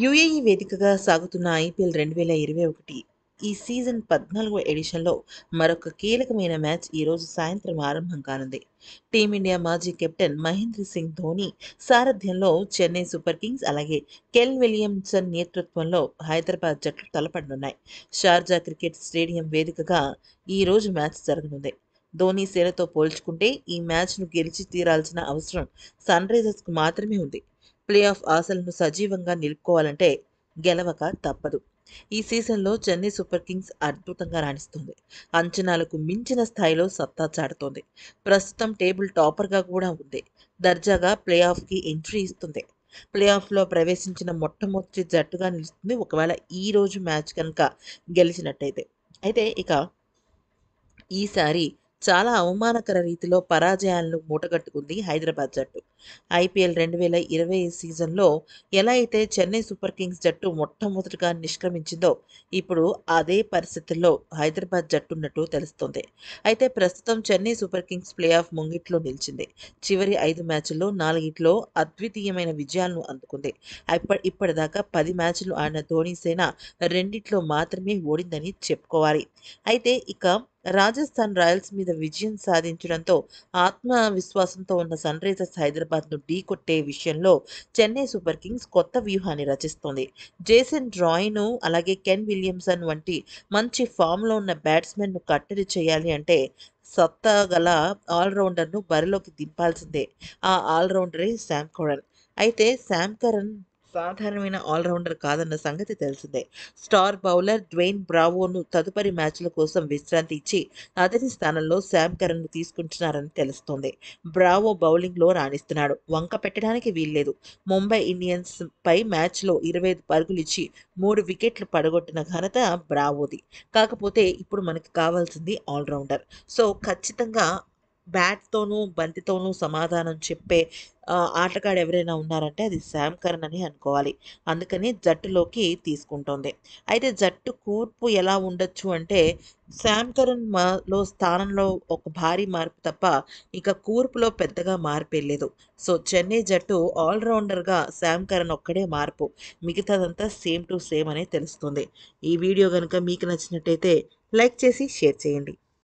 UAE వేదికగా సాగుతున్న IPL రెండు వేల ఇరవై ఒకటి ఈ సీజన్ పద్నాలుగో ఎడిషన్లో మరొక కీలకమైన మ్యాచ్ ఈరోజు సాయంత్రం ఆరంభం కానుంది టీమిండియా మాజీ కెప్టెన్ మహేంద్ర సింగ్ ధోని సారథ్యంలో చెన్నై సూపర్ కింగ్స్ అలాగే కెల్ విలియమ్సన్ నేతృత్వంలో హైదరాబాద్ జట్లు తలపడనున్నాయి షార్జా క్రికెట్ స్టేడియం వేదికగా ఈరోజు మ్యాచ్ జరగనుంది ధోని సేనతో పోల్చుకుంటే ఈ మ్యాచ్ను గెలిచి తీరాల్సిన అవసరం సన్ రైజర్స్కు మాత్రమే ఉంది ప్లే ఆఫ్ ఆశలను సజీవంగా నిలుపుకోవాలంటే గెలవక తప్పదు ఈ సీజన్లో చెన్నై సూపర్ కింగ్స్ అద్భుతంగా రాణిస్తుంది అంచనాలకు మించిన స్థాయిలో సత్తా చాటుతోంది ప్రస్తుతం టేబుల్ టాపర్గా కూడా ఉంది దర్జాగా ప్లే ఆఫ్కి ఎంట్రీ ఇస్తుంది ప్లే ఆఫ్లో ప్రవేశించిన మొట్టమొదటి జట్టుగా నిలుస్తుంది ఒకవేళ ఈ రోజు మ్యాచ్ కనుక గెలిచినట్టయితే అయితే ఇక ఈసారి చాలా అవమానకర రీతిలో పరాజయాలను మూటగట్టుకుంది హైదరాబాద్ జట్టు ఐపీఎల్ రెండు వేల ఇరవై సీజన్లో ఎలా అయితే చెన్నై సూపర్ కింగ్స్ జట్టు మొట్టమొదటిగా నిష్క్రమించిందో ఇప్పుడు అదే పరిస్థితుల్లో హైదరాబాద్ జట్టు ఉన్నట్టు తెలుస్తుంది అయితే ప్రస్తుతం Chennai Super Kings play off ముంగిట్లో నిలిచింది చివరి ఐదు మ్యాచ్ల్లో నాలుగిట్లో అద్వితీయమైన విజయాలను అందుకుంది ఇప్పటి ఇప్పటిదాకా పది మ్యాచ్లు ఆడిన ధోని సేన రెండిట్లో మాత్రమే ఓడిందని చెప్పుకోవాలి అయితే ఇక రాజస్థాన్ రాయల్స్ మీద విజయం సాధించడంతో ఆత్మవిశ్వాసంతో ఉన్న సన్ రైజర్స్ హైదరాబాద్ను ఢీకొట్టే విషయంలో చెన్నై సూపర్ కింగ్స్ కొత్త వ్యూహాన్ని రచిస్తోంది జేసన్ డ్రాయ్ను అలాగే కెన్ విలియమ్సన్ వంటి మంచి ఫామ్లో ఉన్న బ్యాట్స్మెన్ను కట్టడి చేయాలి అంటే సత్తా గల ఆల్రౌండర్ను బరిలోకి దింపాల్సిందే ఆ ఆల్రౌండరే శామ్ కరణ్ అయితే శామ్ కరణ్ సాధారణమైన ఆల్రౌండర్ కాదన్న సంగతి తెలిసిందే స్టార్ బౌలర్ డ్వెయిన్ బ్రావోను తదుపరి మ్యాచ్ల కోసం విశ్రాంతి ఇచ్చి అతని స్థానంలో శామ్ కరణ్ను తీసుకుంటున్నారని తెలుస్తోంది బ్రావో బౌలింగ్లో రాణిస్తున్నాడు వంక పెట్టడానికి వీల్లేదు ముంబై ఇండియన్స్ పై మ్యాచ్లో ఇరవై ఐదు పరుగులు ఇచ్చి మూడు వికెట్లు పడగొట్టిన ఘనత బ్రావోది కాకపోతే ఇప్పుడు మనకి కావాల్సింది ఆల్రౌండర్ సో ఖచ్చితంగా బ్యాట్తోనూ బంతితోనూ సమాధానం చెప్పే ఆటగాడు ఎవరైనా ఉన్నారంటే అది శామ్ కరణ్ అని అనుకోవాలి అందుకని జట్టులోకి తీసుకుంటుంది అయితే జట్టు కూర్పు ఎలా ఉండొచ్చు అంటే శామ్ కరణ్ మాలో స్థానంలో ఒక భారీ మార్పు తప్ప ఇక కూర్పులో పెద్దగా మార్పు లేదు సో చెన్నై జట్టు ఆల్రౌండర్గా శామ్ కరణ్ ఒక్కడే మార్పు మిగతాదంతా సేమ్ టు సేమ్ అనే తెలుస్తుంది ఈ వీడియో కనుక మీకు నచ్చినట్టయితే లైక్ చేసి షేర్ చేయండి